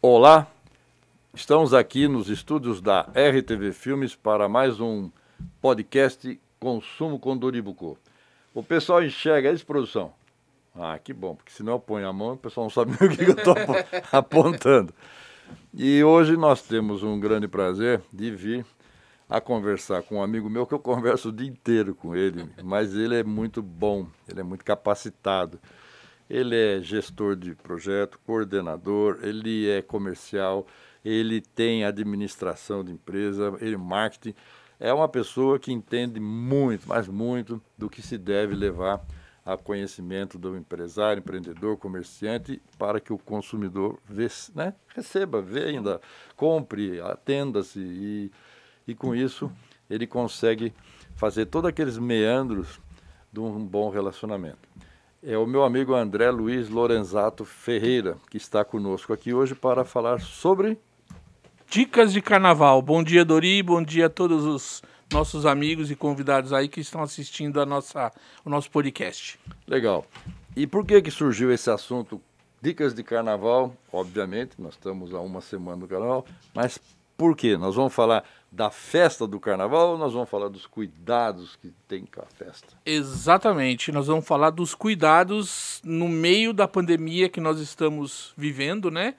Olá, estamos aqui nos estúdios da RTV Filmes para mais um podcast Consumo com Doribucô. O pessoal enxerga isso, produção? Ah, que bom, porque se não eu ponho a mão, o pessoal não sabe o que eu estou apontando. E hoje nós temos um grande prazer de vir a conversar com um amigo meu que eu converso o dia inteiro com ele, mas ele é muito bom, ele é muito capacitado. Ele é gestor de projeto, coordenador, ele é comercial, ele tem administração de empresa, ele é marketing. É uma pessoa que entende muito, mas muito do que se deve levar a conhecimento do empresário, empreendedor, comerciante, para que o consumidor vê, né, receba, venda, compre, atenda-se e e com isso ele consegue fazer todos aqueles meandros de um bom relacionamento. É o meu amigo André Luiz Lorenzato Ferreira, que está conosco aqui hoje para falar sobre. Dicas de carnaval. Bom dia, Dori, bom dia a todos os nossos amigos e convidados aí que estão assistindo a nossa, o nosso podcast. Legal. E por que, que surgiu esse assunto? Dicas de carnaval, obviamente, nós estamos há uma semana do carnaval, mas por quê? Nós vamos falar da festa do carnaval ou nós vamos falar dos cuidados que tem com a festa? Exatamente, nós vamos falar dos cuidados no meio da pandemia que nós estamos vivendo, né?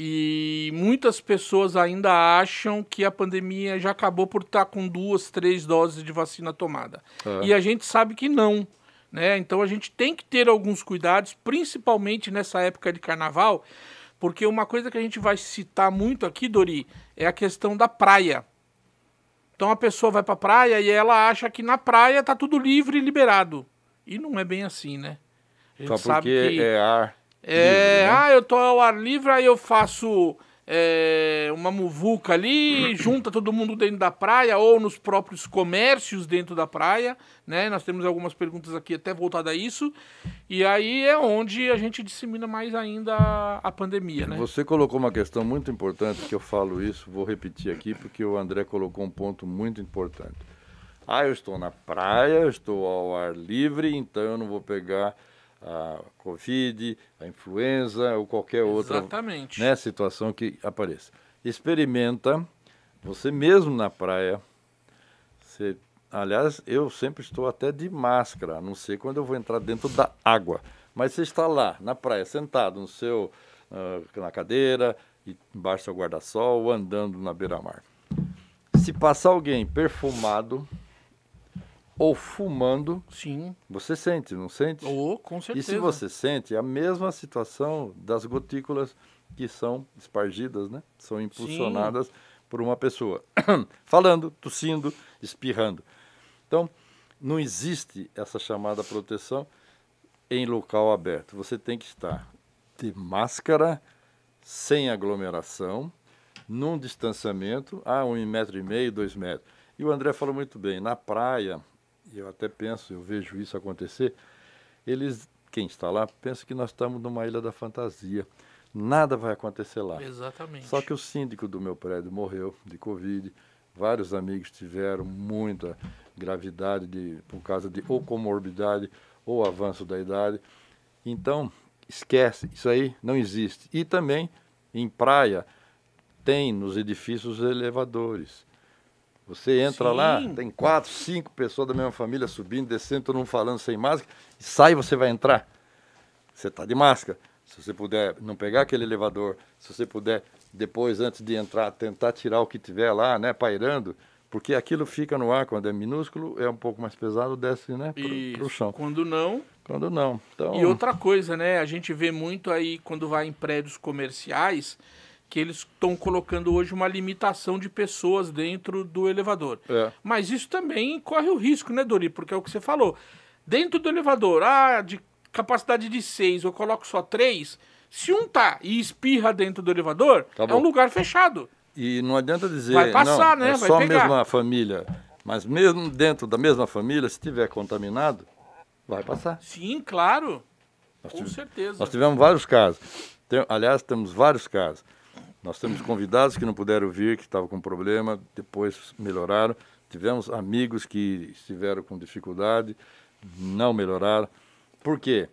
E muitas pessoas ainda acham que a pandemia já acabou por estar tá com duas, três doses de vacina tomada. É. E a gente sabe que não. Né? Então a gente tem que ter alguns cuidados, principalmente nessa época de carnaval, porque uma coisa que a gente vai citar muito aqui, Dori, é a questão da praia. Então a pessoa vai pra praia e ela acha que na praia tá tudo livre e liberado. E não é bem assim, né? Só porque é ar. É, livre, né? ah, eu tô ao ar livre, aí eu faço é, uma muvuca ali, junta todo mundo dentro da praia ou nos próprios comércios dentro da praia, né? Nós temos algumas perguntas aqui até voltadas a isso. E aí é onde a gente dissemina mais ainda a pandemia, né? Você colocou uma questão muito importante, que eu falo isso, vou repetir aqui, porque o André colocou um ponto muito importante. Ah, eu estou na praia, eu estou ao ar livre, então eu não vou pegar a Covid, a influenza ou qualquer outra né, situação que apareça. Experimenta você mesmo na praia. Você, aliás, eu sempre estou até de máscara, a não ser quando eu vou entrar dentro da água. Mas você está lá na praia, sentado no seu ah, na cadeira, embaixo do guarda-sol, andando na beira-mar. Se passar alguém perfumado, ou fumando, sim, você sente, não sente? Ou oh, com certeza. E se você sente, é a mesma situação das gotículas que são espargidas, né? São impulsionadas sim. por uma pessoa falando, tossindo, espirrando. Então, não existe essa chamada proteção em local aberto. Você tem que estar de máscara, sem aglomeração, num distanciamento, a ah, um metro e meio, dois metros. E o André falou muito bem, na praia, eu até penso, eu vejo isso acontecer, eles, quem está lá, pensa que nós estamos numa ilha da fantasia. Nada vai acontecer lá. Exatamente. Só que o síndico do meu prédio morreu de Covid, vários amigos tiveram muita gravidade de, por causa de ou comorbidade ou avanço da idade. Então, esquece, isso aí não existe. E também, em praia, tem nos edifícios elevadores. Você entra Sim. lá, tem quatro, cinco pessoas da mesma família subindo, descendo, todo mundo falando sem máscara, e sai você vai entrar. Você está de máscara. Se você puder não pegar aquele elevador, se você puder depois, antes de entrar, tentar tirar o que tiver lá, né, pairando, porque aquilo fica no ar quando é minúsculo, é um pouco mais pesado, desce, né, para o chão. Quando não... Quando não. Então... E outra coisa, né, a gente vê muito aí quando vai em prédios comerciais que eles estão colocando hoje uma limitação de pessoas dentro do elevador. É. Mas isso também corre o risco, né, Dori? Porque é o que você falou. Dentro do elevador, ah, de capacidade de seis, eu coloco só três. Se um tá e espirra dentro do elevador, tá é um lugar fechado. E não adianta dizer. Vai passar, não, né? É Vai só pegar. mesmo a família. Mas mesmo dentro da mesma família, se tiver contaminado, Vai passar. Sim, claro. Nós Com tivemos, certeza. Nós tivemos vários casos. Tem, aliás, temos vários casos. Nós temos convidados que não puderam vir, que estavam com problema, depois melhoraram. Tivemos amigos que estiveram com dificuldade, não melhoraram. Por quê?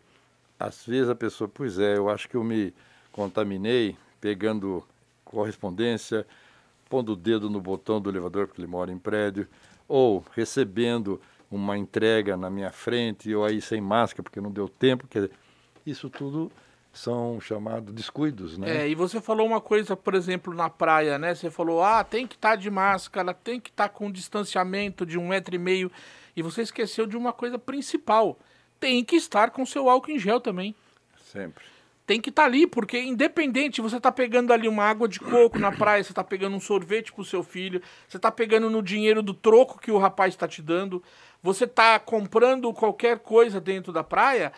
Às vezes a pessoa, pois é, eu acho que eu me contaminei pegando correspondência, pondo o dedo no botão do elevador porque ele mora em prédio, ou recebendo uma entrega na minha frente, ou aí sem máscara porque não deu tempo. Quer dizer, isso tudo são chamados descuidos, né? É, e você falou uma coisa, por exemplo, na praia, né? Você falou, ah, tem que estar tá de máscara, tem que estar tá com um distanciamento de um metro e meio. E você esqueceu de uma coisa principal. Tem que estar com seu álcool em gel também. Sempre. Tem que estar tá ali, porque independente, você está pegando ali uma água de coco na praia, você está pegando um sorvete pro seu filho, você está pegando no dinheiro do troco que o rapaz está te dando, você está comprando qualquer coisa dentro da praia,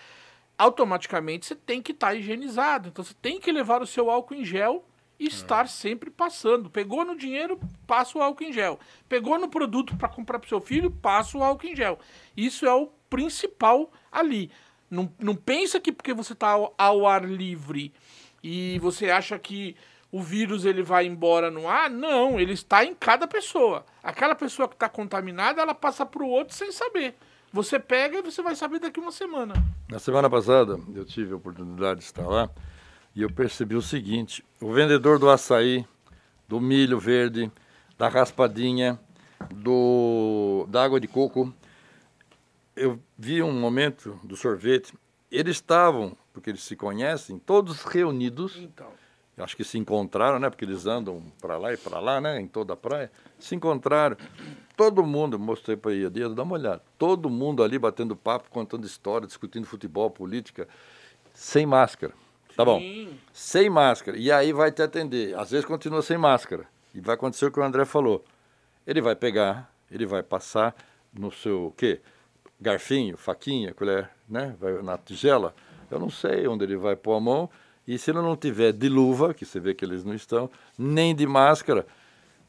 automaticamente você tem que estar tá higienizado. Então você tem que levar o seu álcool em gel e é. estar sempre passando. Pegou no dinheiro, passa o álcool em gel. Pegou no produto para comprar para seu filho, passa o álcool em gel. Isso é o principal ali. Não, não pensa que porque você está ao, ao, ar livre e você acha que o vírus ele vai embora no ar, não, ele está em cada pessoa. Aquela pessoa que está contaminada, ela passa para o outro sem saber. Você pega e você vai saber daqui uma semana. Na semana passada, eu tive a oportunidade de estar lá e eu percebi o seguinte: o vendedor do açaí, do milho verde, da raspadinha, do, da água de coco, eu vi um momento do sorvete, eles estavam, porque eles se conhecem, todos reunidos. Então. Acho que se encontraram, né? Porque eles andam para lá e para lá, né? Em toda a praia. Se encontraram todo mundo, mostrei para ele, dá uma olhada, todo mundo ali batendo papo, contando história, discutindo futebol, política, sem máscara. Tá bom? Sim. Sem máscara. E aí vai te atender. Às vezes continua sem máscara. E vai acontecer o que o André falou. Ele vai pegar, ele vai passar no seu quê? Garfinho, faquinha, colher, né? Vai na tigela. Eu não sei onde ele vai pôr a mão. E se ele não tiver de luva, que você vê que eles não estão, nem de máscara,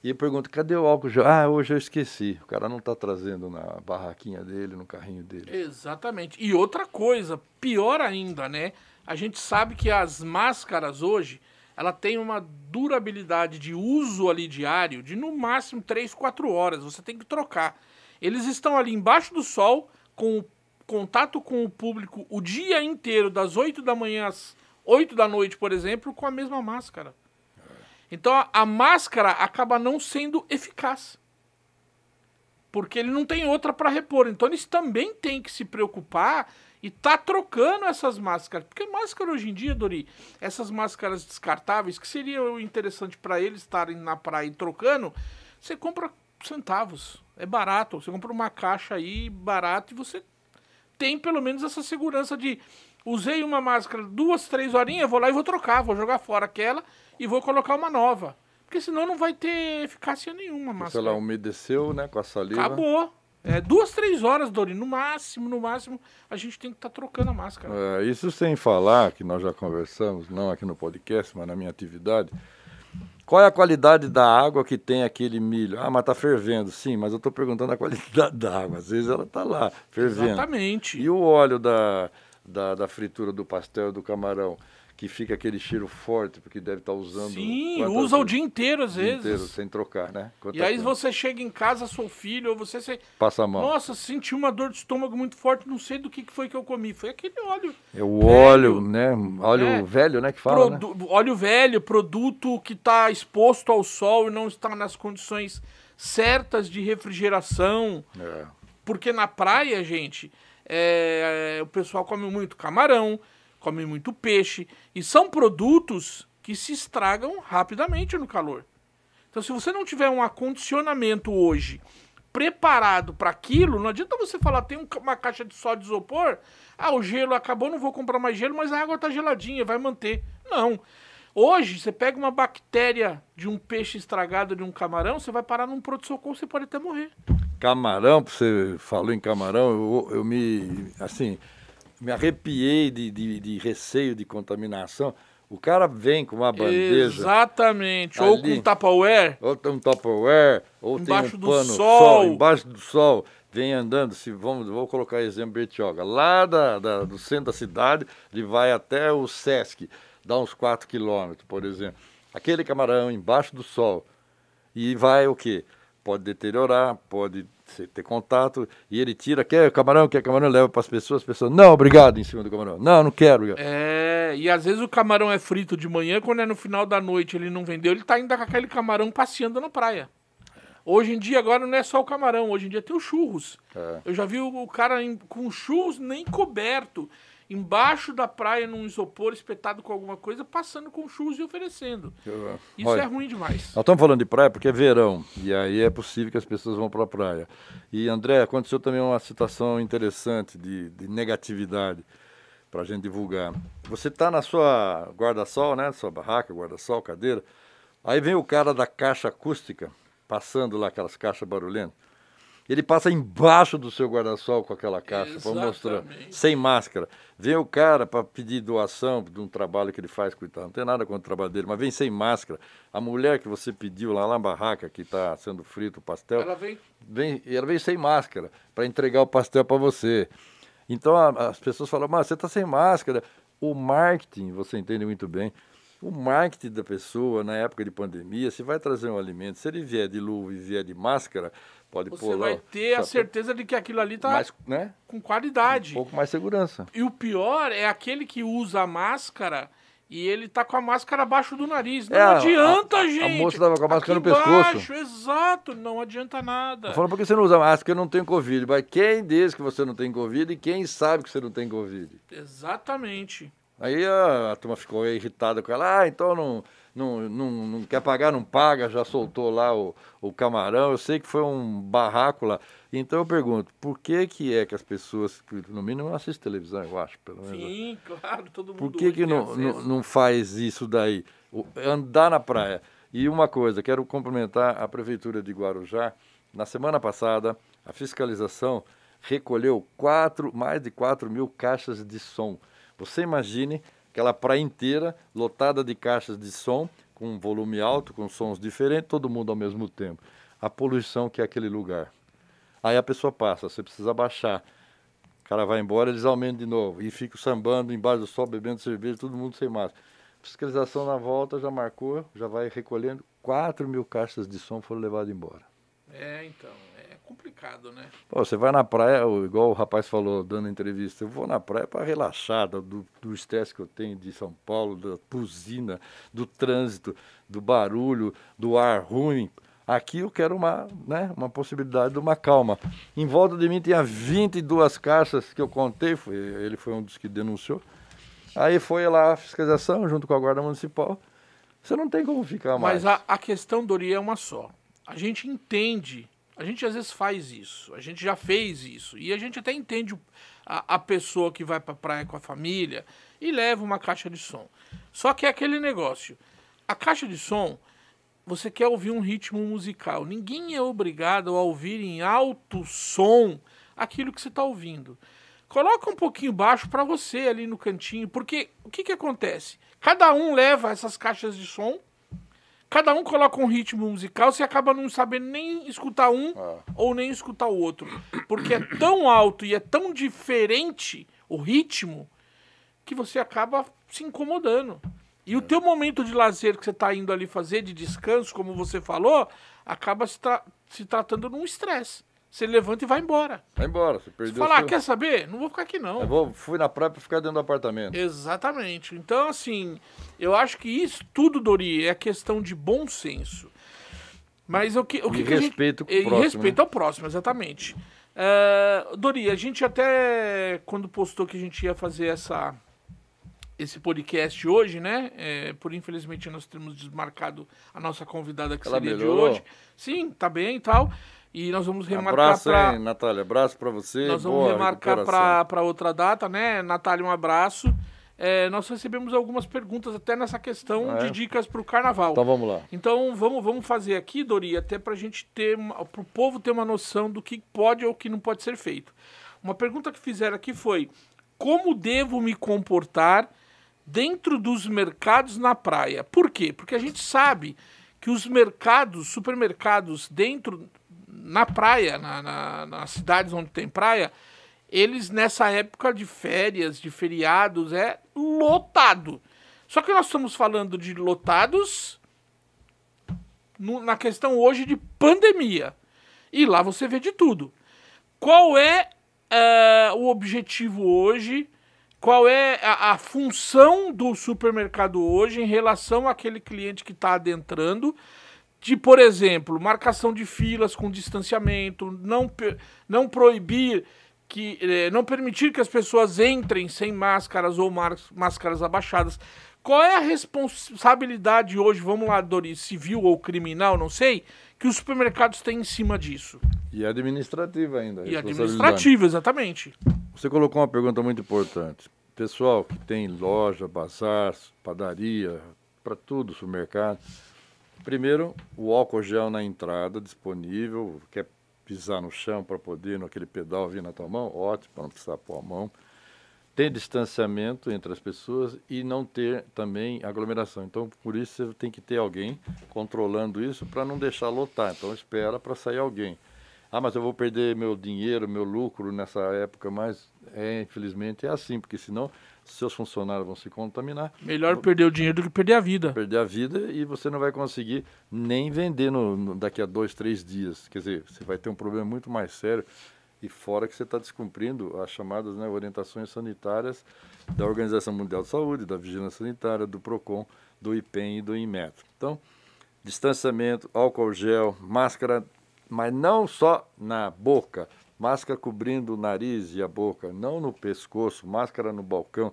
e pergunta, cadê o álcool gel? Ah, hoje eu esqueci. O cara não está trazendo na barraquinha dele, no carrinho dele. Exatamente. E outra coisa, pior ainda, né? A gente sabe que as máscaras hoje, ela tem uma durabilidade de uso ali diário de no máximo 3, 4 horas. Você tem que trocar. Eles estão ali embaixo do sol, com contato com o público o dia inteiro, das 8 da manhã às 8 da noite, por exemplo, com a mesma máscara. Então a máscara acaba não sendo eficaz. Porque ele não tem outra para repor. Então eles também têm que se preocupar e tá trocando essas máscaras. Porque máscara hoje em dia, Dori, essas máscaras descartáveis, que seria interessante para eles estarem na praia e trocando, você compra centavos. É barato. Você compra uma caixa aí barato e você tem pelo menos essa segurança de usei uma máscara duas, três horinhas, vou lá e vou trocar, vou jogar fora aquela e vou colocar uma nova. Porque senão não vai ter eficácia nenhuma, máscara. Sei é. lá, umedeceu, né, com a saliva. Acabou. É, duas, três horas, Dori, no máximo, no máximo, a gente tem que estar tá trocando a máscara. É, isso sem falar, que nós já conversamos, não aqui no podcast, mas na minha atividade, qual é a qualidade da água que tem aquele milho? Ah, mas tá fervendo. Sim, mas eu estou perguntando a qualidade da água. Às vezes ela tá lá, fervendo. Exatamente. E o óleo da, da, da fritura do pastel do camarão? que fica aquele cheiro forte, porque deve estar tá usando. Sim, usa vezes? o dia inteiro às dia vezes. Inteiro, sem trocar, né? e aí você chega em casa, seu filho, ou você. passa Passa mão Nossa, senti uma dor de estômago muito forte, não sei do que foi que eu comi. Foi aquele óleo. É o velho, óleo, né? Óleo é, velho, né? Que fala. Né? Produ... Né? Óleo velho, produto que está exposto ao sol e não está nas condições certas de refrigeração. É. Porque na praia, gente, é... o pessoal come muito camarão comem muito peixe e são produtos que se estragam rapidamente no calor. Então, se você não tiver um acondicionamento hoje preparado para aquilo, não adianta você falar, tem uma caixa de sódio de isopor, ah, o gelo acabou, não vou comprar mais gelo, mas a água está geladinha, vai manter. Não. Hoje, você pega uma bactéria de um peixe estragado de um camarão, você vai parar num pronto-socorro, você pode até morrer. Camarão, você falou em camarão, eu, eu me. Assim, me arrepiei de, de, de receio de contaminação. O cara vem com uma bandeja. Exatamente. Ali, ou com um tupperware. Ou tem um tupperware, ou embaixo tem um pano, do sol. sol. Embaixo do sol. Vem andando, se vamos, vou colocar exemplo Bertioga. Lá da, da, do centro da cidade, ele vai até o Sesc, dá uns 4 quilômetros, por exemplo. Aquele camarão embaixo do sol. E vai o quê? pode deteriorar, pode ter contato, e ele tira, quer camarão, quer camarão, leva para as pessoas, as pessoas, não, obrigado, em cima do camarão, não, não quero. Obrigado. É, e às vezes o camarão é frito de manhã, quando é no final da noite ele não vendeu, ele está ainda com aquele camarão passeando na praia. Hoje em dia, agora não é só o camarão, hoje em dia tem os churros. É. Eu já vi o cara em, com churros nem coberto embaixo da praia num isopor espetado com alguma coisa, passando com chus e oferecendo. Eu... Isso Olha, é ruim demais. Nós estamos falando de praia porque é verão e aí é possível que as pessoas vão para a praia. E André, aconteceu também uma situação interessante de, de negatividade para a gente divulgar. Você está na sua guarda-sol, né? Sua barraca, guarda-sol, cadeira. Aí vem o cara da caixa acústica, passando lá aquelas caixas barulhentas ele passa embaixo do seu guarda-sol com aquela caixa para mostrar, sem máscara. Vem o cara para pedir doação de um trabalho que ele faz, coitado, não tem nada contra o trabalho dele, mas vem sem máscara. A mulher que você pediu lá na barraca que está sendo frito o pastel, ela vem, vem, ela vem sem máscara para entregar o pastel para você. Então a, as pessoas falam, mas você está sem máscara. O marketing, você entende muito bem, o marketing da pessoa, na época de pandemia, se vai trazer um alimento, se ele vier de luva e vier de máscara, pode Você pôr lá. Você vai ter sabe? a certeza de que aquilo ali está né? com qualidade. Um pouco mais segurança. E o pior é aquele que usa a máscara e ele tá com a máscara abaixo do nariz. Não é, adianta, a, gente. A moça tava com a máscara Aqui no baixo, pescoço. exato. Não adianta nada. Falando, por que você não usa máscara? Eu não tenho Covid. Mas quem diz que você não tem Covid e quem sabe que você não tem Covid? Exatamente. Aí a, a turma ficou irritada com ela, ah, então não, não, não, não quer pagar, não paga, já soltou lá o, o camarão, eu sei que foi um barraco lá. Então eu pergunto, por que, que é que as pessoas, no mínimo, não assistem televisão, eu acho, pelo menos. Né? Sim, claro, todo mundo. Por que, que não, não, não faz isso daí? Andar na praia. E uma coisa, quero cumprimentar a Prefeitura de Guarujá. Na semana passada, a fiscalização recolheu quatro, mais de 4 mil caixas de som. Você imagine aquela praia inteira lotada de caixas de som, com volume alto, com sons diferentes, todo mundo ao mesmo tempo. A poluição que é aquele lugar. Aí a pessoa passa, você precisa baixar. O cara vai embora, eles aumentam de novo. E fica sambando embaixo do sol, bebendo cerveja, todo mundo sem máscara. Fiscalização na volta já marcou, já vai recolhendo. 4 mil caixas de som foram levadas embora. É, então complicado, né? Pô, você vai na praia, igual o rapaz falou dando entrevista, eu vou na praia para relaxar do estresse que eu tenho de São Paulo, da buzina, do trânsito, do barulho, do ar ruim. Aqui eu quero uma, né, uma possibilidade de uma calma. Em volta de mim tinha 22 caixas que eu contei, foi, ele foi um dos que denunciou. Aí foi lá a fiscalização, junto com a Guarda Municipal. Você não tem como ficar mais. Mas a, a questão, Dori, é uma só. A gente entende a gente às vezes faz isso, a gente já fez isso. E a gente até entende a, a pessoa que vai pra praia com a família e leva uma caixa de som. Só que é aquele negócio. A caixa de som, você quer ouvir um ritmo musical. Ninguém é obrigado a ouvir em alto som aquilo que você está ouvindo. Coloca um pouquinho baixo para você ali no cantinho, porque o que, que acontece? Cada um leva essas caixas de som cada um coloca um ritmo musical, você acaba não sabendo nem escutar um ah. ou nem escutar o outro. Porque é tão alto e é tão diferente o ritmo que você acaba se incomodando. E o é. teu momento de lazer que você está indo ali fazer, de descanso, como você falou, acaba se, tra se tratando num estresse. Você levanta e vai embora. Vai embora, você perdeu. Você fala, seu... ah, quer saber? Não vou ficar aqui, não. Eu vou, fui na praia para ficar dentro do apartamento. Exatamente. Então, assim, eu acho que isso tudo, Dori, é questão de bom senso. Mas o que, o que, que respeito a gente... Próximo, né? respeito né? ao próximo, exatamente. Uh, Dori, a gente até quando postou que a gente ia fazer essa esse podcast hoje, né? É, por infelizmente nós temos desmarcado a nossa convidada que Ela seria melhorou. de hoje. Sim, tá bem e tal. E nós vamos remarcar. Abraço, pra... hein, Natália? Abraço para você. Nós vamos Boa remarcar para outra data, né? Natália, um abraço. É, nós recebemos algumas perguntas até nessa questão ah, é? de dicas para o carnaval. Então vamos lá. Então vamos, vamos fazer aqui, Dori, até para a gente ter, para o povo ter uma noção do que pode ou que não pode ser feito. Uma pergunta que fizeram aqui foi: como devo me comportar dentro dos mercados na praia? Por quê? Porque a gente sabe que os mercados, supermercados dentro na praia, na, na, nas cidades onde tem praia, eles nessa época de férias, de feriados, é lotado. Só que nós estamos falando de lotados no, na questão hoje de pandemia. E lá você vê de tudo. Qual é uh, o objetivo hoje? Qual é a, a função do supermercado hoje em relação àquele cliente que está adentrando? de, por exemplo, marcação de filas com distanciamento, não, não proibir que eh, não permitir que as pessoas entrem sem máscaras ou máscaras abaixadas. Qual é a responsabilidade hoje, vamos lá, Doris, civil ou criminal, não sei, que os supermercados têm em cima disso? E administrativa ainda. E administrativa, exatamente. Você colocou uma pergunta muito importante. Pessoal que tem loja, bazar, padaria, para tudo, supermercado Primeiro, o álcool gel na entrada disponível, quer pisar no chão para poder, naquele pedal vir na tua mão, ótimo, para não precisar pôr a mão. Ter distanciamento entre as pessoas e não ter também aglomeração. Então, por isso, você tem que ter alguém controlando isso para não deixar lotar. Então, espera para sair alguém. Ah, mas eu vou perder meu dinheiro, meu lucro nessa época, mas é, infelizmente é assim, porque senão seus funcionários vão se contaminar. Melhor perder o dinheiro do que perder a vida. Perder a vida e você não vai conseguir nem vender no, no, daqui a dois, três dias. Quer dizer, você vai ter um problema muito mais sério. E fora que você está descumprindo as chamadas né, orientações sanitárias da Organização Mundial de Saúde, da Vigilância Sanitária, do PROCON, do IPEM e do Inmetro. Então, distanciamento, álcool gel, máscara, mas não só na boca, máscara cobrindo o nariz e a boca, não no pescoço, máscara no balcão.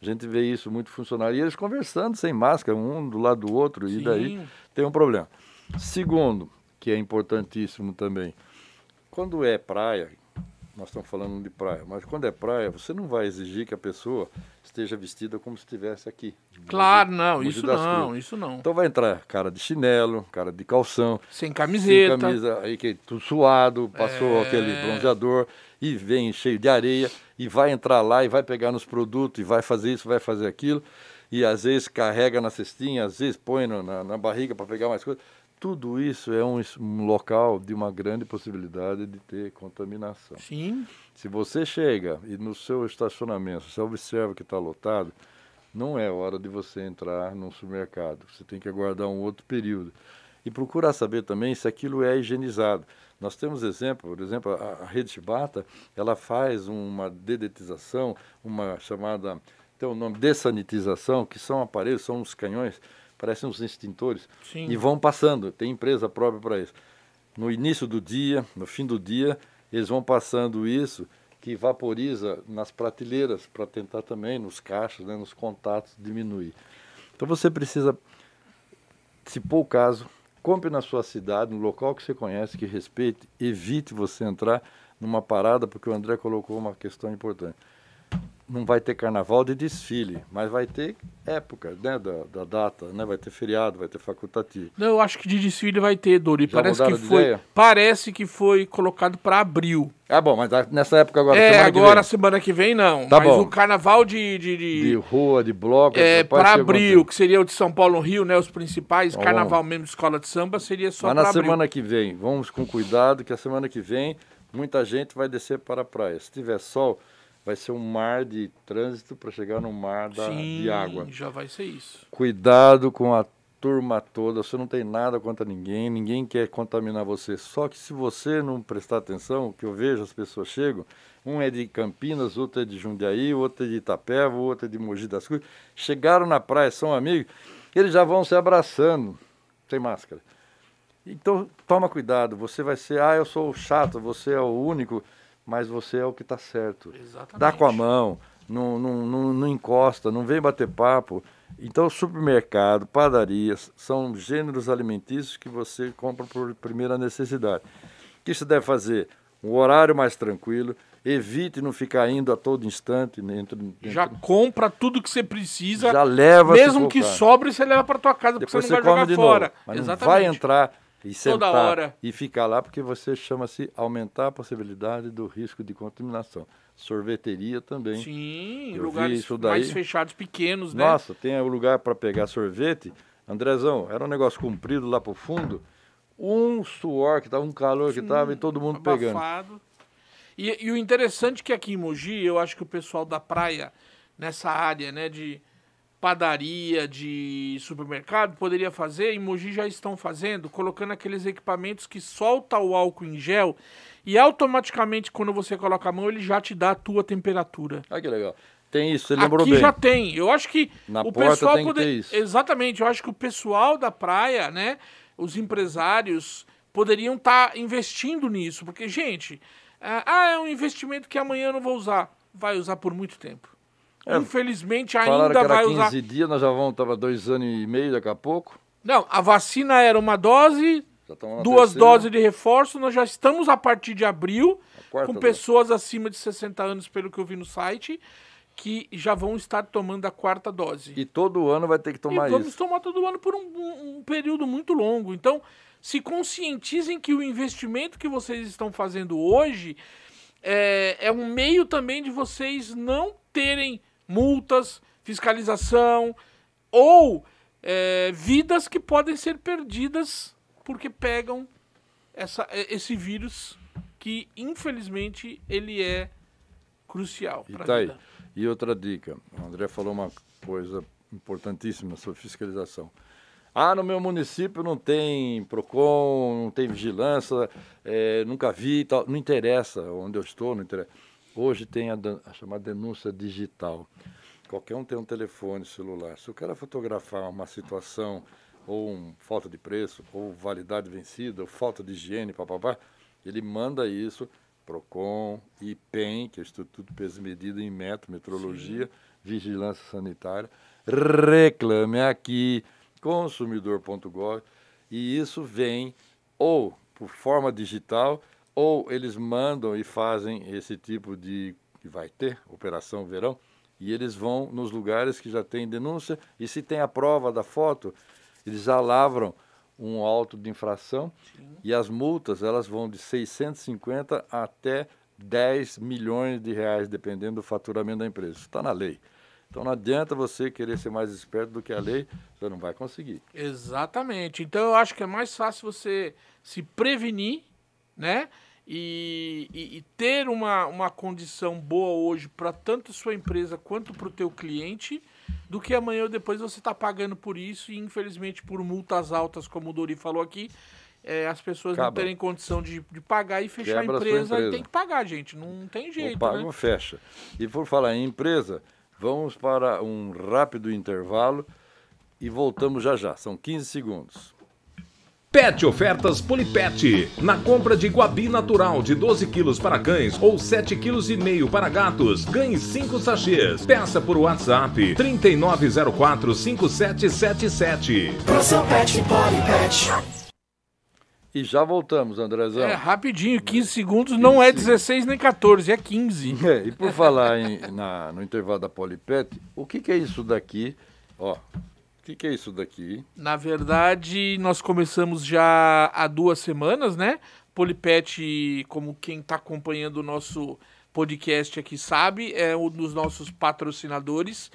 A gente vê isso muito funcionário. E eles conversando sem máscara, um do lado do outro, Sim. e daí tem um problema. Segundo, que é importantíssimo também, quando é praia, nós estamos falando de praia, mas quando é praia, você não vai exigir que a pessoa esteja vestida como se estivesse aqui. Claro, não, isso não, Cruz. isso não. Então vai entrar cara de chinelo, cara de calção, sem camiseta, sem camisa, aí que tudo suado, passou é... aquele bronzeador e vem cheio de areia e vai entrar lá e vai pegar nos produtos e vai fazer isso, vai fazer aquilo e às vezes carrega na cestinha, às vezes põe no, na, na barriga para pegar mais coisa tudo isso é um, um, local de uma grande possibilidade de ter contaminação. Sim. Se você chega e no seu estacionamento você observa que está lotado, não é hora de você entrar num supermercado. Você tem que aguardar um outro período. E procurar saber também se aquilo é higienizado. Nós temos exemplo, por exemplo, a, rede Chibata, ela faz uma dedetização, uma chamada, tem o um nome, dessanitização, que são aparelhos, são uns canhões parecem uns extintores, Sim. e vão passando. Tem empresa própria para isso. No início do dia, no fim do dia, eles vão passando isso que vaporiza nas prateleiras para tentar também nos caixas, né, nos contatos diminuir. Então você precisa, se pôr o caso, compre na sua cidade, no local que você conhece, que respeite, evite você entrar numa parada, porque o André colocou uma questão importante não vai ter carnaval de desfile, mas vai ter época, né, da, da, data, né, vai ter feriado, vai ter facultativo. Não, eu acho que de desfile vai ter, Dori, parece que foi, ideia? parece que foi colocado para abril. Ah, bom, mas nessa época agora É, semana agora semana que vem não, tá mas bom. o carnaval de de, de de, rua, de bloco, é para abril, que seria o de São Paulo, Rio, né, os principais, tá carnaval mesmo de escola de samba seria só para abril. Mas na semana que vem, vamos com cuidado que a semana que vem muita gente vai descer para a praia. Se tiver sol, vai ser um mar de trânsito para chegar no mar da, Sim, de água. Já vai ser isso. Cuidado com a turma toda, você não tem nada contra ninguém, ninguém quer contaminar você. Só que se você não prestar atenção, o que eu vejo, as pessoas chegam, um é de Campinas, outro é de Jundiaí, outro é de Itapeva, outro é de Mogi das Cruzes. Chegaram na praia, são amigos, eles já vão se abraçando, sem máscara. Então, toma cuidado, você vai ser, ah, eu sou chato, você é o único mas você é o que está certo. Exatamente. Dá com a mão, não, não, não, não encosta, não vem bater papo. Então, supermercado, padarias, são gêneros alimentícios que você compra por primeira necessidade. O que você deve fazer? Um horário mais tranquilo, evite não ficar indo a todo instante. Dentro, né, dentro. Já compra tudo que você precisa. Já leva. Mesmo que sobre, você leva para tua casa, Depois porque você não vai jogar fora. Novo, mas Exatamente. vai entrar e toda hora. E ficar lá porque você chama-se aumentar a possibilidade do risco de contaminação. Sorveteria também. Sim, Eu lugares mais fechados, pequenos, Nossa, né? Nossa, tem um lugar para pegar sorvete. Andrezão, era um negócio comprido lá para o fundo. Um suor que estava, um calor que estava e todo mundo abafado. pegando. E, e o interessante é que aqui em Mogi, eu acho que o pessoal da praia, nessa área, né, de padaria, de supermercado poderia fazer, e Mogi já estão fazendo, colocando aqueles equipamentos que solta o álcool em gel e automaticamente quando você coloca a mão ele já te dá a tua temperatura. Ah, que legal. Tem isso, você lembrou Aqui bem. já tem. Eu acho que Na o pessoal poder... Exatamente, eu acho que o pessoal da praia, né, os empresários poderiam estar tá investindo nisso, porque gente, é, ah, é um investimento que amanhã eu não vou usar, vai usar por muito tempo. É, Infelizmente ainda vai usar. 15 dias, nós já vamos, estava dois anos e meio daqui a pouco. Não, a vacina era uma dose, duas doses de reforço. Nós já estamos a partir de abril com pessoas dose. acima de 60 anos, pelo que eu vi no site, que já vão estar tomando a quarta dose. E todo ano vai ter que tomar e isso. Vamos tomar todo ano por um, um, um período muito longo. Então, se conscientizem que o investimento que vocês estão fazendo hoje é, é um meio também de vocês não terem multas, fiscalização ou é, vidas que podem ser perdidas porque pegam essa, é, esse vírus que infelizmente ele é crucial para tá vida. Aí. E outra dica, o André falou uma coisa importantíssima sobre fiscalização. Ah, no meu município não tem PROCON, não tem vigilância, é, nunca vi tal. Não interessa onde eu estou, não interessa. Hoje tem a, a chamada denúncia digital. Qualquer um tem um telefone celular. Se o cara fotografar uma situação, ou um, falta de preço, ou validade vencida, ou falta de higiene, papapá, ele manda isso, PROCON, IPEM, que é o Instituto de Peso e Medida em Metro, Metrologia, Sim. Vigilância Sanitária, reclame aqui, consumidor.gov, e isso vem ou por forma digital ou eles mandam e fazem esse tipo de que vai ter operação verão e eles vão nos lugares que já tem denúncia e se tem a prova da foto eles já lavram um auto de infração Sim. e as multas elas vão de 650 até 10 milhões de reais dependendo do faturamento da empresa está na lei então não adianta você querer ser mais esperto do que a lei, você não vai conseguir. Exatamente. Então eu acho que é mais fácil você se prevenir, né? E, e, e ter uma, uma condição boa hoje para tanto sua empresa quanto para o teu cliente, do que amanhã ou depois você está pagando por isso e infelizmente por multas altas, como o Dori falou aqui, é, as pessoas Acaba. não terem condição de, de pagar e fechar Quebra a empresa, empresa. tem que pagar, gente. Não tem jeito. paga né? fecha. E por falar em empresa, vamos para um rápido intervalo e voltamos já já. São 15 segundos. Pet Ofertas Polipet. Na compra de guabi natural de 12 quilos para cães ou 7,5 kg para gatos, ganhe 5 sachês. Peça por WhatsApp 3904 5777. pet Polipet. E já voltamos, Andrezão. É, rapidinho, 15 segundos, não é 16 nem 14, é 15. É, e por falar em, na, no intervalo da Polipet, o que, que é isso daqui? Ó, que, que é isso daqui? Na verdade, nós começamos já há duas semanas, né? Polipet, como quem está acompanhando o nosso podcast aqui sabe, é um dos nossos patrocinadores.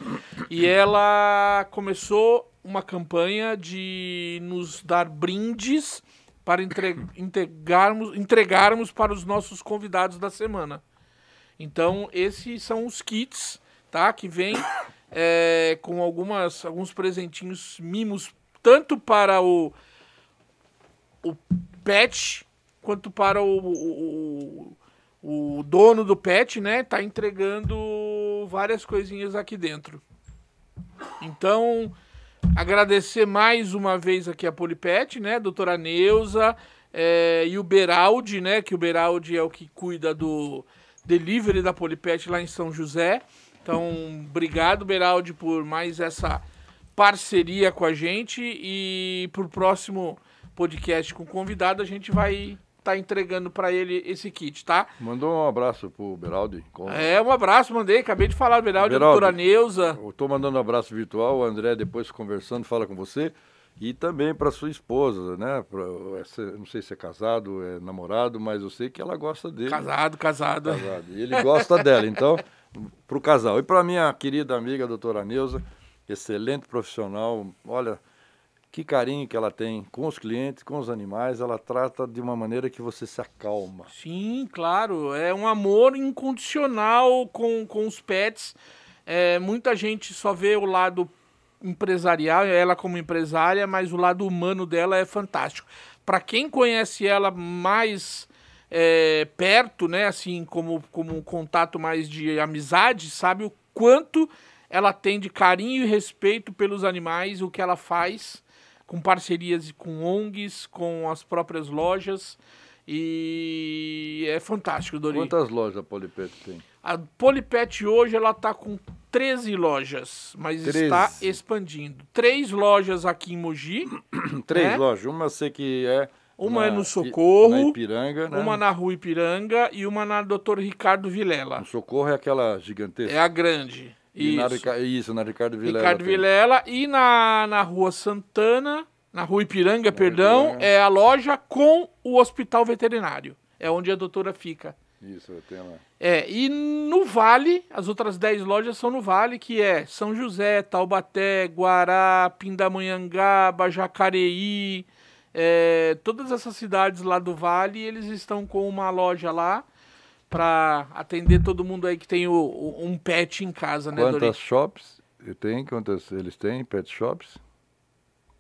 e ela começou uma campanha de nos dar brindes para entre, entregarmos, entregarmos para os nossos convidados da semana. Então, esses são os kits, tá? Que vem é, com algumas, alguns presentinhos mimos, tanto para o, o pet, quanto para o, o, o dono do pet, né? Tá entregando várias coisinhas aqui dentro. Então, agradecer mais uma vez aqui a Polipet, né? Doutora Neuza é, e o Beraldi, né? Que o Beraldi é o que cuida do delivery da Polipet lá em São José. Então, obrigado, Beraldi, por mais essa parceria com a gente e o próximo podcast com convidado a gente vai tá entregando para ele esse kit, tá? Mandou um abraço pro Beraldi. É, um abraço, mandei, acabei de falar, Beraldi, Beraldi doutora Neuza. Eu tô mandando um abraço virtual, o André depois conversando, fala com você. E também para sua esposa, né? Pra, é, não sei se é casado, é namorado, mas eu sei que ela gosta dele. Casado, casado. casado. E ele gosta dela, então para o casal. E para minha querida amiga, doutora Neuza, excelente profissional, olha que carinho que ela tem com os clientes, com os animais, ela trata de uma maneira que você se acalma. Sim, claro, é um amor incondicional com, com os pets. É, muita gente só vê o lado empresarial, ela como empresária, mas o lado humano dela é fantástico. Para quem conhece ela mais é, perto, né, assim, como, como um contato mais de amizade, sabe o quanto ela tem de carinho e respeito pelos animais, o que ela faz com parcerias com ONGs, com as próprias lojas. E é fantástico, Dori. Quantas lojas a Polipet tem? A Polipet hoje ela está com 13 lojas, mas 13. está expandindo. Três lojas aqui em Mogi. Três né? lojas. Uma eu sei que é uma é no Socorro, na Ipiranga, né? uma na Rua Ipiranga e uma na Dr. Ricardo Vilela. O Socorro é aquela gigantesca? É a grande. E isso. Na, isso, na Ricardo Vilela. Ricardo Vilela e na, na Rua Santana, na Rua Ipiranga, na perdão, Ipiranga. é a loja com o Hospital Veterinário. É onde a doutora fica. Isso, eu tenho lá. É, e no Vale, as outras 10 lojas são no Vale, que é São José, Taubaté, Guará, Pindamonhangaba, Jacareí, é, todas essas cidades lá do Vale, eles estão com uma loja lá para atender todo mundo aí que tem o, o, um pet em casa, né, Quantas Dorito? shops Quantas eles têm pet shops?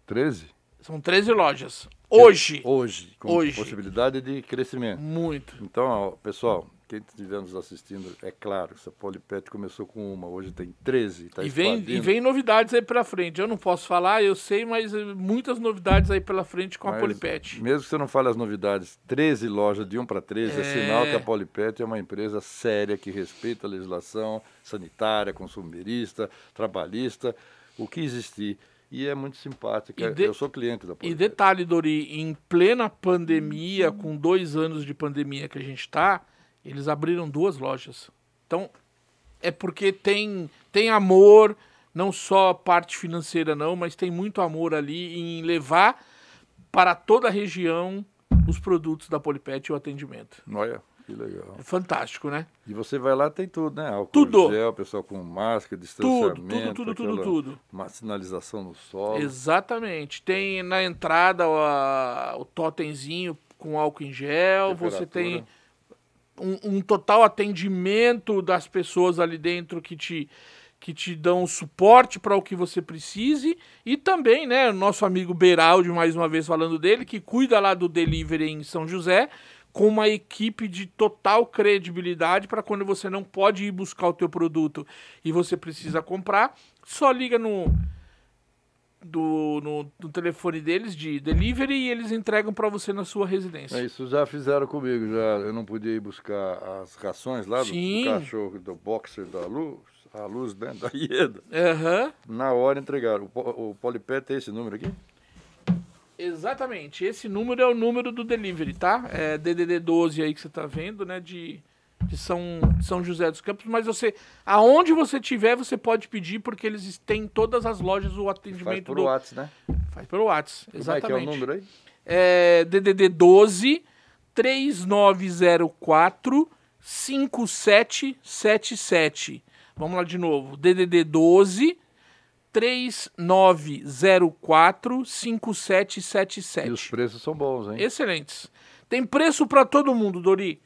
13? São 13 lojas. Hoje. Hoje. Com hoje. possibilidade de crescimento. Muito. Então, pessoal, quem tá estiver nos assistindo, é claro, essa Polipet começou com uma, hoje tem 13. Tá e, vem, e vem novidades aí pela frente. Eu não posso falar, eu sei, mas eh, muitas novidades aí pela frente com mas, a Polipet. Mesmo que você não fale as novidades, 13 lojas de 1 para 13 é... é sinal que a Polipet é uma empresa séria que respeita a legislação sanitária, consumerista, trabalhista, o que existir e é muito simpática. De... Eu sou cliente da Polipet. E detalhe, Dori, em plena pandemia, com dois anos de pandemia que a gente está, eles abriram duas lojas. Então, é porque tem, tem amor, não só parte financeira não, mas tem muito amor ali em levar para toda a região os produtos da Polipet e o atendimento. Olha, que legal. É fantástico, né? E você vai lá, tem tudo, né? Álcool tudo. gel, pessoal com máscara, distanciamento. Tudo, tudo, tudo, tudo, tudo. Uma sinalização no solo. Exatamente. Tem na entrada o, totenzinho o totemzinho com álcool em gel, você tem um, um total atendimento das pessoas ali dentro que te que te dão suporte para o que você precise e também, né, nosso amigo Beraldi, mais uma vez falando dele, que cuida lá do delivery em São José, com uma equipe de total credibilidade para quando você não pode ir buscar o teu produto e você precisa comprar, só liga no do, no, no, telefone deles de delivery e eles entregam para você na sua residência. É isso já fizeram comigo, já eu não podia ir buscar as rações lá do, do cachorro, do boxer da Luz, a Luz, né, da Ieda. Uhum. Na hora entregaram. O, o polipé tem esse número aqui? Exatamente, esse número é o número do delivery, tá? É DDD 12 aí que você tá vendo, né, de de São, São José dos Campos, mas você, aonde você tiver, você pode pedir, porque eles têm todas as lojas o atendimento. Faz pelo WhatsApp, né? Faz pelo WhatsApp, exatamente. Como é que é o número aí? É, DDD 12 3904 5777. Vamos lá de novo. DDD 12 3904 5777. E os preços são bons, hein? Excelentes. Tem preço para todo mundo, Dori.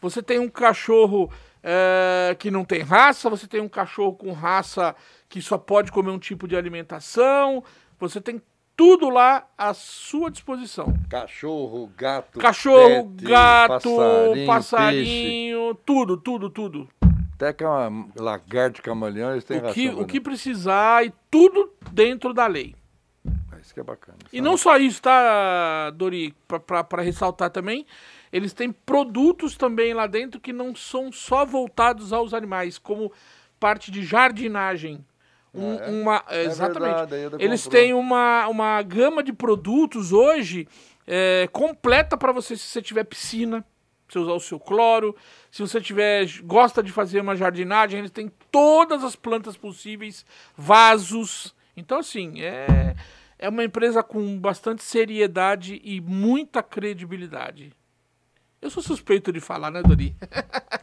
Você tem um cachorro é, que não tem raça, você tem um cachorro com raça que só pode comer um tipo de alimentação, você tem tudo lá à sua disposição. Cachorro, gato, cachorro, pet, gato, passarinho, passarinho tudo, tudo, tudo. Até cama, é lagarto, camaleão, eles têm o que, O que precisar e tudo dentro da lei. Ah, isso que é bacana. E não só isso, tá, Dori? Para ressaltar também, eles têm produtos também lá dentro que não são só voltados aos animais, como parte de jardinagem. Um, é, uma, é, é exatamente. Verdade, Eles né? têm uma, uma gama de produtos hoje é, completa para você se você tiver piscina você usar o seu cloro, se você tiver gosta de fazer uma jardinagem, eles têm todas as plantas possíveis, vasos. Então assim, é é uma empresa com bastante seriedade e muita credibilidade. Eu sou suspeito de falar, né, Dori?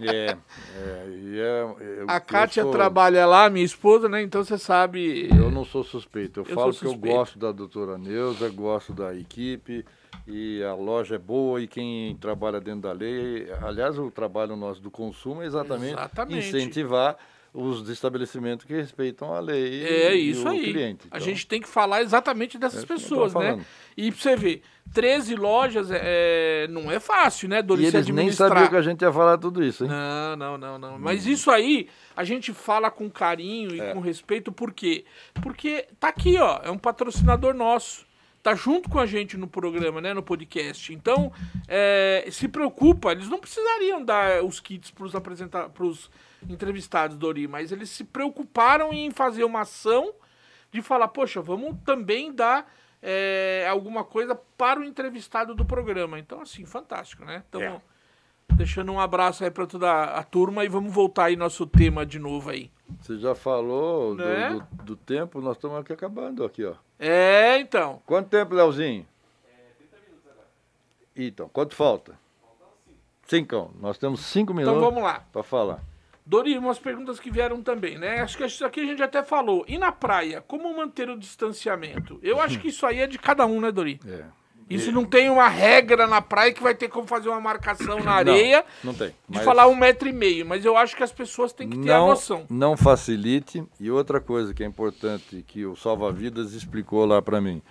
É, é. é, é, a Kátia sou... trabalha lá, minha esposa, né? Então você sabe. Eu não sou suspeito. Eu, eu falo suspeito. que eu gosto da doutora Neuza, gosto da equipe e a loja é boa e quem trabalha dentro da lei. Aliás, o trabalho nosso do consumo é exatamente, exatamente. incentivar os estabelecimentos que respeitam a lei é e, isso e aí. Cliente, então. A gente tem que falar exatamente dessas é pessoas, né? E pra você ver, 13 lojas é, é, não é fácil, né, Dorice, e eles nem sabiam que a gente ia falar tudo isso, hein? Não, não, não, não. Hum. Mas isso aí a gente fala com carinho e é. com respeito, por quê? Porque tá aqui, ó, é um patrocinador nosso tá junto com a gente no programa, né, no podcast. Então, é, se preocupa, eles não precisariam dar os kits para os apresentar pros entrevistados Dori, mas eles se preocuparam em fazer uma ação de falar, poxa, vamos também dar é, alguma coisa para o entrevistado do programa. Então, assim, fantástico, né? Então, é. Deixando um abraço aí para toda a turma e vamos voltar aí nosso tema de novo aí. Você já falou né? do, do, do, tempo, nós estamos aqui acabando aqui, ó. É, então. Quanto tempo, Leozinho? É, 30 minutos agora. Então, quanto falta? Faltam cinco. Cinco, Nós temos cinco então, minutos. Então vamos lá. Para falar. Dori, umas perguntas que vieram também, né? Acho que isso aqui a gente até falou. E na praia, como manter o distanciamento? Eu acho que isso aí é de cada um, né, Dori? É. Isso não tem uma regra na praia que vai ter como fazer uma marcação na areia. Não, não tem. De falar um metro e meio, mas eu acho que as pessoas têm que ter não, a noção. Não facilite. E outra coisa que é importante, que o Salva-Vidas explicou lá para mim.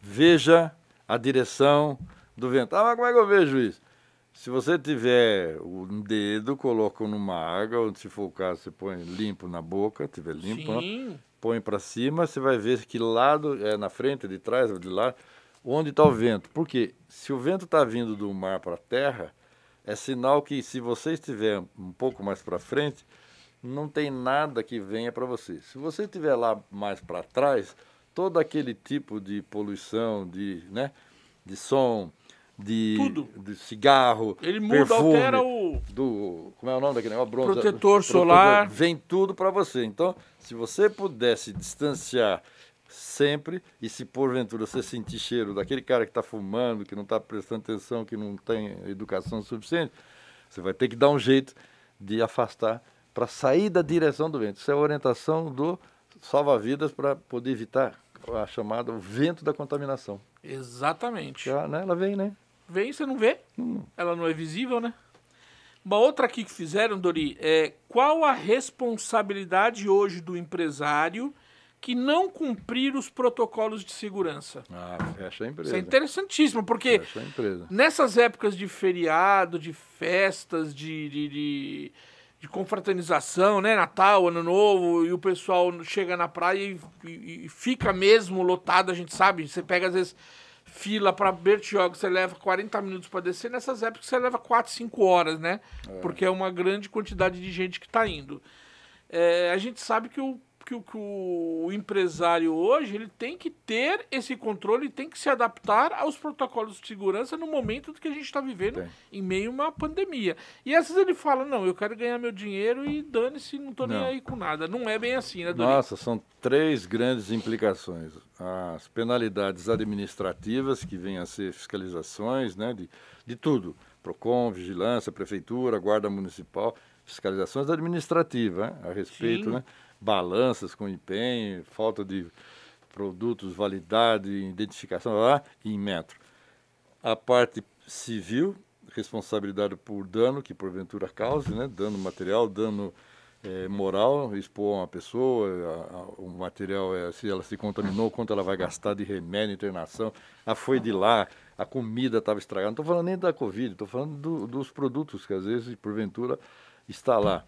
Veja a direção do vento. Ah, mas como é que eu vejo isso? Se você tiver um dedo, coloca numa água, ou se for o caso, você põe limpo na boca, tiver limpo, Sim. põe para cima, você vai ver que lado é na frente, de trás, de lá onde está o vento. Porque se o vento está vindo do mar para a terra, é sinal que se você estiver um pouco mais para frente, não tem nada que venha para você. Se você estiver lá mais para trás, todo aquele tipo de poluição, de, né, de som, de, Tudo. de cigarro, ele muda, perfume, altera o do como é o nome daquele negócio, protetor, protetor solar, vem tudo para você. Então, se você pudesse distanciar sempre, e se porventura você sentir cheiro daquele cara que está fumando, que não está prestando atenção, que não tem educação suficiente, você vai ter que dar um jeito de afastar para sair da direção do vento. Isso é a orientação do salva-vidas para poder evitar a chamada o vento da contaminação. Exatamente. Ela, né, ela vem, né? Vem, você não vê? Hum. Ela não é visível, né? Uma outra aqui que fizeram, Dori, é qual a responsabilidade hoje do empresário que não cumprir os protocolos de segurança. Ah, fecha a empresa. Isso é interessantíssimo, porque nessas épocas de feriado, de festas, de, de, de, de, confraternização, né? Natal, Ano Novo, e o pessoal chega na praia e, e, e fica mesmo lotado, a gente sabe. Você pega, às vezes, fila para Bertioga, você leva 40 minutos para descer. Nessas épocas, você leva 4, 5 horas, né? É. Porque é uma grande quantidade de gente que está indo. É, a gente sabe que o que o, que o empresário hoje ele tem que ter esse controle, tem que se adaptar aos protocolos de segurança no momento que a gente está vivendo em meio a uma pandemia. E às vezes ele fala, não, eu quero ganhar meu dinheiro e dane-se, não estou nem aí com nada. Não é bem assim, né, Dorinho? Nossa, são três grandes implicações. As penalidades administrativas, que vêm a ser fiscalizações né, de, de tudo. PROCON, Vigilância, Prefeitura, Guarda Municipal, fiscalizações administrativas né, a respeito, Sim. né? balanças com empenho, falta de produtos, validade, identificação, lá, e em metro. A parte civil, responsabilidade por dano que porventura cause, né? dano material, dano é, moral, expor uma pessoa, a, a, o material, é, se ela se contaminou, quanto ela vai gastar de remédio, internação, a ah, foi de lá, a comida estava estragada. Não estou falando nem da Covid, estou falando do, dos produtos que às vezes, porventura, está lá.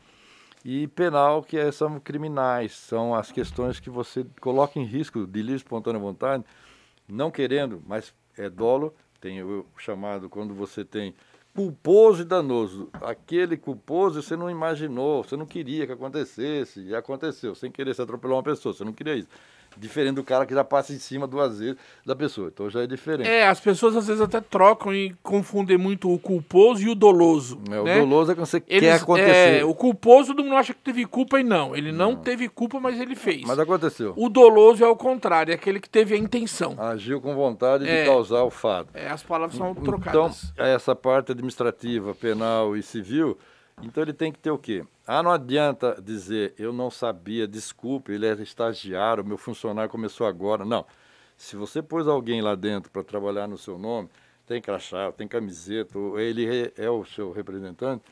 E penal, que é, são criminais, são as questões que você coloca em risco de livre espontânea vontade, não querendo, mas é dolo, tem o chamado quando você tem culposo e danoso. Aquele culposo você não imaginou, você não queria que acontecesse, e aconteceu, sem querer se atropelou uma pessoa, você não queria isso. Diferente do cara que já passa em cima duas vezes da pessoa. Então já é diferente. É, as pessoas às vezes até trocam e confundem muito o culposo e o doloso. É, né? O doloso é quando você Eles, quer acontecer. É, o culposo todo mundo acha que teve culpa e não. Ele não, não teve culpa, mas ele fez. Mas aconteceu. O doloso é o contrário, é aquele que teve a intenção. Agiu com vontade de é, causar o fato. É, as palavras são então, trocadas. Então, essa parte administrativa, penal e civil então ele tem que ter o quê? Ah, não adianta dizer, eu não sabia, desculpe, ele era estagiário, meu funcionário começou agora. Não. Se você pôs alguém lá dentro para trabalhar no seu nome, tem crachá, tem camiseta, ele é o seu representante,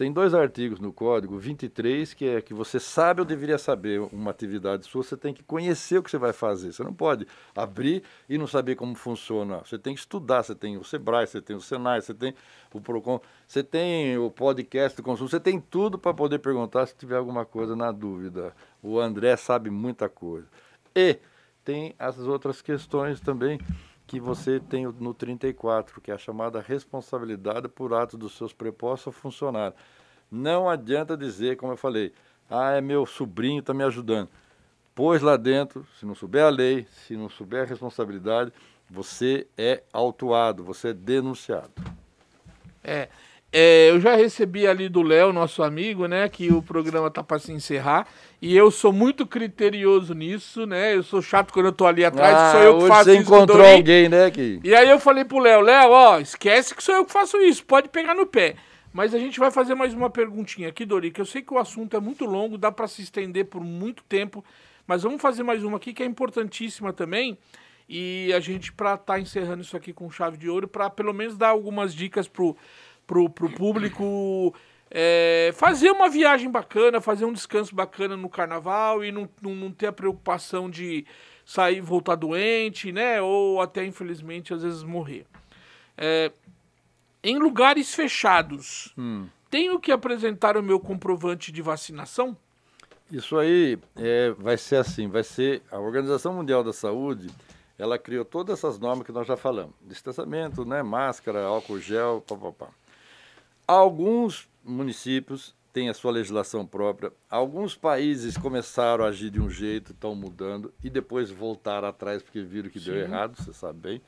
tem dois artigos no código, 23, que é que você sabe ou deveria saber uma atividade sua, você tem que conhecer o que você vai fazer. Você não pode abrir e não saber como funciona. Você tem que estudar, você tem o Sebrae, você tem o Senai, você tem o Procon, você tem o podcast do consumo, você tem tudo para poder perguntar se tiver alguma coisa na dúvida. O André sabe muita coisa. E tem as outras questões também que você tem no 34, que é a chamada responsabilidade por atos dos seus prepostos ou funcionários. Não adianta dizer, como eu falei, ah, é meu sobrinho, está me ajudando. Pois lá dentro, se não souber a lei, se não souber a responsabilidade, você é autuado, você é denunciado. É, é, eu já recebi ali do Léo, nosso amigo, né, que o programa tá para se encerrar. E eu sou muito criterioso nisso, né? Eu sou chato quando eu tô ali atrás, ah, sou eu que faço você isso. Você encontrou alguém, né, que... E aí eu falei pro Léo, Léo, ó, esquece que sou eu que faço isso, pode pegar no pé. Mas a gente vai fazer mais uma perguntinha aqui, Dori, que eu sei que o assunto é muito longo, dá para se estender por muito tempo, mas vamos fazer mais uma aqui que é importantíssima também. E a gente para estar tá encerrando isso aqui com chave de ouro, para pelo menos dar algumas dicas pro pro, pro público é, fazer uma viagem bacana, fazer um descanso bacana no carnaval e não, não, não, ter a preocupação de sair voltar doente, né? Ou até, infelizmente, às vezes morrer. É, em lugares fechados, hum. tenho que apresentar o meu comprovante de vacinação? Isso aí é, vai ser assim, vai ser a Organização Mundial da Saúde ela criou todas essas normas que nós já falamos. Distanciamento, né, máscara, álcool gel, papapá. Alguns municípios têm a sua legislação própria, alguns países começaram a agir de um jeito, estão mudando, e depois voltaram atrás porque viram que Sim. deu errado, você sabe bem.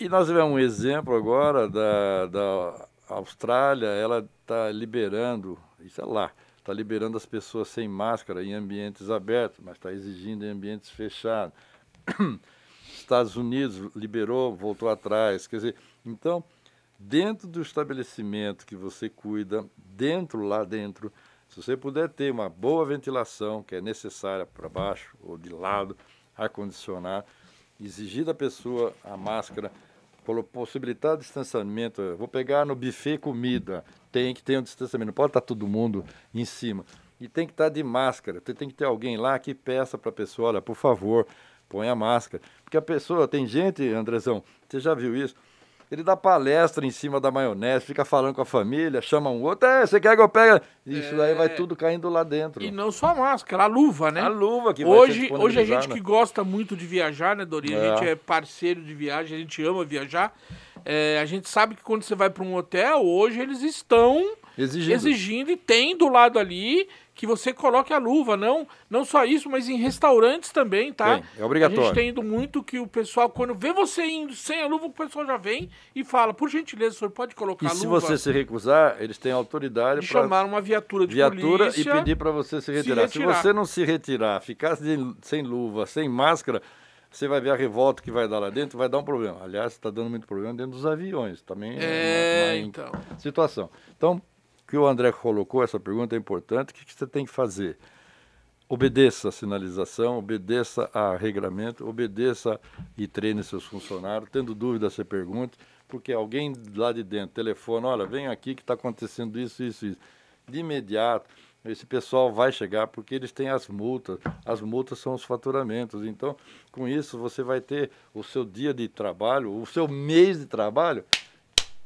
E nós tivemos um exemplo agora da, da Austrália, ela está liberando, isso é lá, está liberando as pessoas sem máscara em ambientes abertos, mas está exigindo em ambientes fechados. Estados Unidos liberou, voltou atrás. Quer dizer, então dentro do estabelecimento que você cuida, dentro lá dentro, se você puder ter uma boa ventilação, que é necessária para baixo ou de lado, ar-condicionado, exigir da pessoa a máscara, possibilitar distanciamento. Vou pegar no buffet comida, tem que ter um distanciamento, não pode estar todo mundo em cima. E tem que estar de máscara, tem que ter alguém lá que peça para a pessoa, olha, por favor, põe a máscara. Porque a pessoa, tem gente, Andrezão, você já viu isso? Ele dá palestra em cima da maionese, fica falando com a família, chama um outro, é, você quer que eu pegue? Isso é... daí vai tudo caindo lá dentro. E não só a máscara, a luva, né? A luva que hoje, vai Hoje a gente que gosta muito de viajar, né, Dorinha? É. A gente é parceiro de viagem, a gente ama viajar. É, a gente sabe que quando você vai para um hotel, hoje eles estão exigindo. exigindo e tem do lado ali que você coloque a luva, não, não só isso, mas em restaurantes também, tá? é obrigatório. A gente tem indo muito que o pessoal, quando vê você indo sem a luva, o pessoal já vem e fala, por gentileza, o senhor pode colocar e a luva? E se você se recusar, eles têm autoridade para... chamar uma viatura de viatura polícia... Viatura e pedir para você se retirar. se retirar. Se você não se retirar, ficar sem luva, sem máscara, você vai ver a revolta que vai dar lá dentro, vai dar um problema. Aliás, está dando muito problema dentro dos aviões, também é, é uma, uma então. situação. Então, que o André colocou, essa pergunta é importante, o que, que você tem que fazer? Obedeça a sinalização, obedeça a regramento, obedeça e treine seus funcionários. Tendo dúvida, você pergunte, porque alguém lá de dentro telefona, olha, vem aqui que está acontecendo isso, isso, isso. De imediato, esse pessoal vai chegar porque eles têm as multas. As multas são os faturamentos. Então, com isso, você vai ter o seu dia de trabalho, o seu mês de trabalho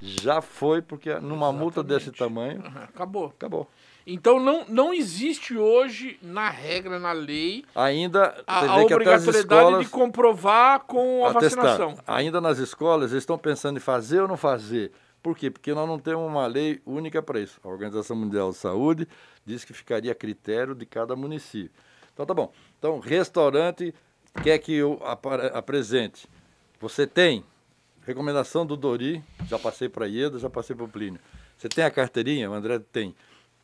já foi, porque numa Exatamente. multa desse tamanho. Acabou. Acabou. Então não, não existe hoje na regra, na lei, ainda a, a obrigatoriedade escolas, de comprovar com a atestar. vacinação. Ainda nas escolas, eles estão pensando em fazer ou não fazer. Por quê? Porque nós não temos uma lei única para isso. A Organização Mundial de Saúde diz que ficaria a critério de cada município. Então tá bom. Então, restaurante quer que eu apresente. Você tem, recomendação do Dori, já passei para Ieda, já passei para o Plínio. Você tem a carteirinha? O André tem.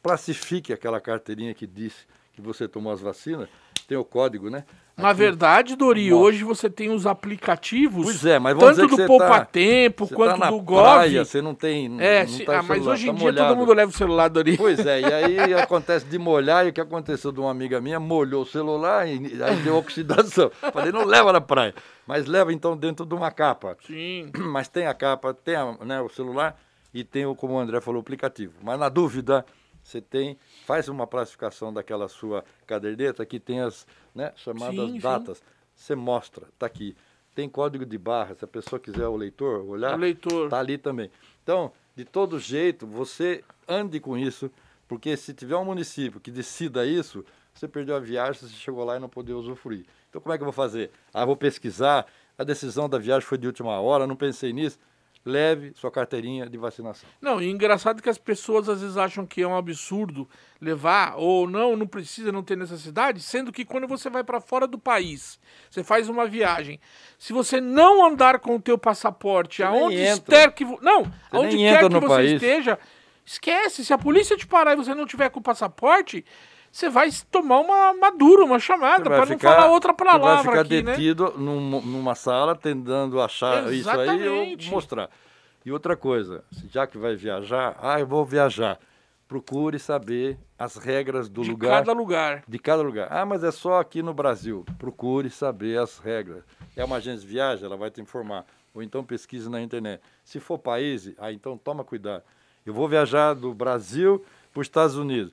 Classifique aquela carteirinha que diz que você tomou as vacinas, tem o código, né? Na Aqui. verdade, Dori, Nossa. hoje você tem os aplicativos. Pois é, mas tanto do Poupa tá, Tempo quanto tá do Gov. Praia, você não tem. Não, é, não tá se, tá ah, mas hoje em tá dia todo mundo leva o celular, Dori. Pois é, e aí acontece de molhar, e o que aconteceu de uma amiga minha, molhou o celular e aí deu oxidação. Falei, não leva na praia. Mas leva então dentro de uma capa. Sim. Mas tem a capa, tem a, né, o celular e tem, o como o André falou, o aplicativo. Mas na dúvida você tem, faz uma classificação daquela sua caderneta que tem as né, chamadas sim, datas. Sim. Você mostra, está aqui. Tem código de barra, se a pessoa quiser o leitor olhar, está ali também. Então, de todo jeito, você ande com isso, porque se tiver um município que decida isso, você perdeu a viagem, você chegou lá e não pôde usufruir. Então, como é que eu vou fazer? Ah, vou pesquisar, a decisão da viagem foi de última hora, não pensei nisso leve sua carteirinha de vacinação. Não, e engraçado que as pessoas às vezes acham que é um absurdo levar ou não, não precisa, não tem necessidade, sendo que quando você vai para fora do país, você faz uma viagem, se você não andar com o teu passaporte, você aonde quer que não, você aonde quer que você país. esteja, esquece, se a polícia te parar e você não tiver com o passaporte, você vai tomar uma madura, uma chamada, para não falar outra palavra. Vai ficar aqui, né? detido né? num, numa sala tentando achar Exatamente. isso aí ou mostrar. E outra coisa, já que vai viajar, ah, eu vou viajar. Procure saber as regras do de lugar. De cada lugar. De cada lugar. Ah, mas é só aqui no Brasil. Procure saber as regras. É uma agência de viagem, ela vai te informar. Ou então pesquise na internet. Se for país, ah, então toma cuidado. Eu vou viajar do Brasil para os Estados Unidos.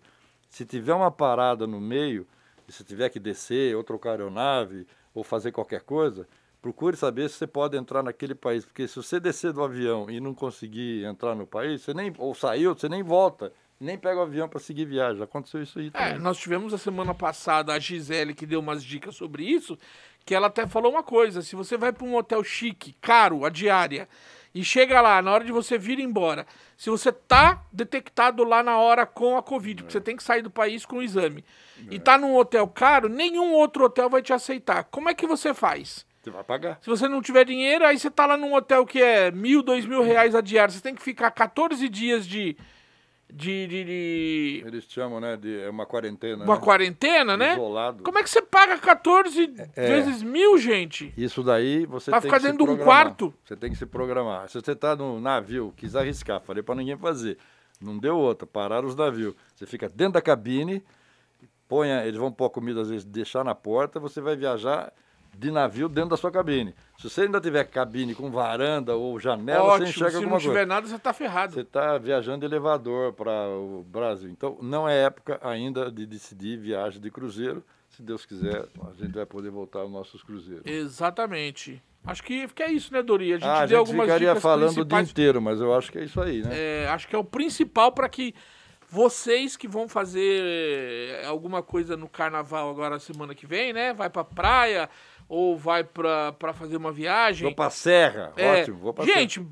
Se tiver uma parada no meio, e se tiver que descer ou trocar aeronave ou fazer qualquer coisa, procure saber se você pode entrar naquele país, porque se você descer do avião e não conseguir entrar no país, você nem ou saiu, você nem volta, nem pega o avião para seguir viagem. Aconteceu isso aí é, também. É, nós tivemos a semana passada a Gisele que deu umas dicas sobre isso, que ela até falou uma coisa, se você vai para um hotel chique, caro, a diária, e chega lá, na hora de você vir embora, se você tá detectado lá na hora com a Covid, é. porque você tem que sair do país com o exame, é. e tá num hotel caro, nenhum outro hotel vai te aceitar. Como é que você faz? Você vai pagar. Se você não tiver dinheiro, aí você tá lá num hotel que é mil, dois mil reais a diária, você tem que ficar 14 dias de de, de, de, Eles chamam, né? De é uma quarentena. Uma né? quarentena, né? Isolado. Como é que você paga 14 é, é, vezes mil, gente? Isso daí você pra tem ficar que dentro de um quarto. Você tem que se programar. Se você tá no navio, quis arriscar, falei para ninguém fazer. Não deu outra, pararam os navios. Você fica dentro da cabine, põe eles vão pôr a comida, às vezes, deixar na porta, você vai viajar de navio dentro da sua cabine. Se você ainda tiver cabine com varanda ou janela, Ótimo, você enxerga alguma coisa. Se não tiver nada, você está ferrado. Você está viajando de elevador para o Brasil. Então, não é época ainda de decidir viagem de cruzeiro. Se Deus quiser, a gente vai poder voltar aos nossos cruzeiros. Exatamente. Acho que, é isso, né, Dori? A gente ah, deu a gente algumas ficaria falando o dia inteiro, mas eu acho que é isso aí, né? É, acho que é o principal para que vocês que vão fazer eh, alguma coisa no carnaval agora semana que vem, né? Vai para praia, ou vai para fazer uma viagem. Vou para serra, é, ótimo, vou para Gente, serra.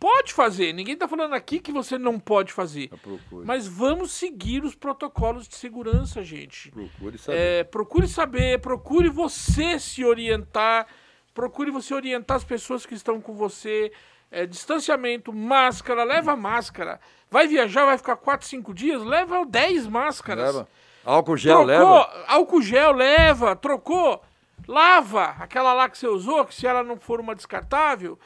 pode fazer, ninguém está falando aqui que você não pode fazer. Mas vamos seguir os protocolos de segurança, gente. Procure saber. É, procure saber, procure você se orientar, procure você orientar as pessoas que estão com você. É, distanciamento, máscara, leva hum. máscara. Vai viajar, vai ficar 4, 5 dias, leva 10 máscaras. Leva. Álcool gel trocou, leva. Álcool gel leva, trocou lava aquela lá que você usou, que se ela não for uma descartável,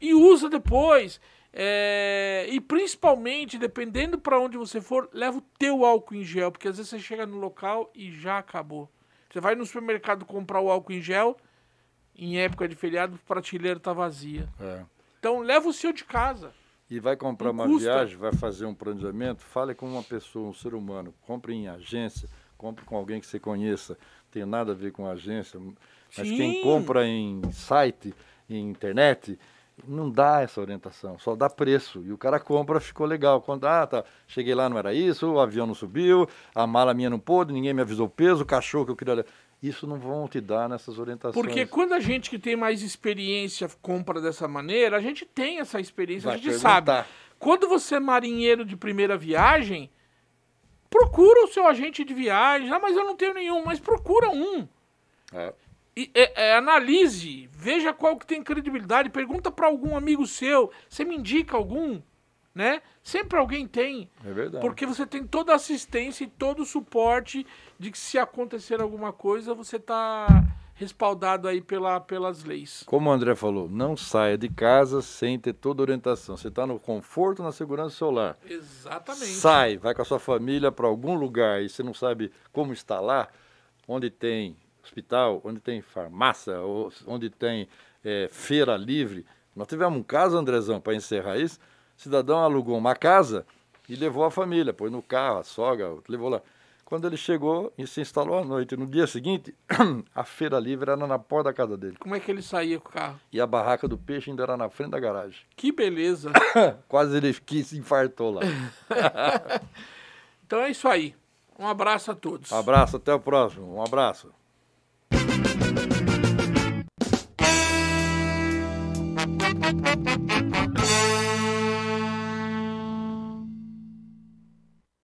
e usa depois. É, e principalmente, dependendo para onde você for, leva o teu álcool em gel, porque às vezes você chega no local e já acabou. Você vai no supermercado comprar o álcool em gel, em época de feriado, a prateleira tá vazia. É. Então leva o seu de casa. E vai comprar não uma custa. viagem, vai fazer um planejamento, fale com uma pessoa, um ser humano, compre em agência, compre com alguém que você conheça tem nada a ver com agência, mas Sim. quem compra em site, em internet, não dá essa orientação, só dá preço. E o cara compra, ficou legal. Quando, ah, tá, cheguei lá, não era isso, o avião não subiu, a mala minha não pôde, ninguém me avisou o peso, o cachorro que eu queria. Isso não vão te dar nessas orientações. Porque quando a gente que tem mais experiência compra dessa maneira, a gente tem essa experiência, Vai a gente perguntar. sabe. Quando você é marinheiro de primeira viagem, procura o seu agente de viagens. Ah, mas eu não tenho nenhum. Mas procura um. É. E, é, é, analise, veja qual que tem credibilidade, pergunta para algum amigo seu, você me indica algum, né? Sempre alguém tem. É verdade. Porque você tem toda a assistência e todo o suporte de que se acontecer alguma coisa, você tá respaldado aí pela, pelas leis. Como o André falou, não saia de casa sem ter toda a orientação. Você está no conforto, na segurança do seu lar. Exatamente. Sai, vai com a sua família para algum lugar e você não sabe como está lá, onde tem hospital, onde tem farmácia, onde tem é, feira livre. Nós tivemos um caso, Andrezão, para encerrar isso, o cidadão alugou uma casa e levou a família, pôs no carro, a sogra, levou lá. Quando ele chegou e se instalou à noite, no dia seguinte, a feira livre era na porta da casa dele. Como é que ele saía com o carro? E a barraca do peixe ainda era na frente da garagem. Que beleza! Quase ele que se infartou lá. então é isso aí. Um abraço a todos. Um abraço, até o próximo. Um abraço.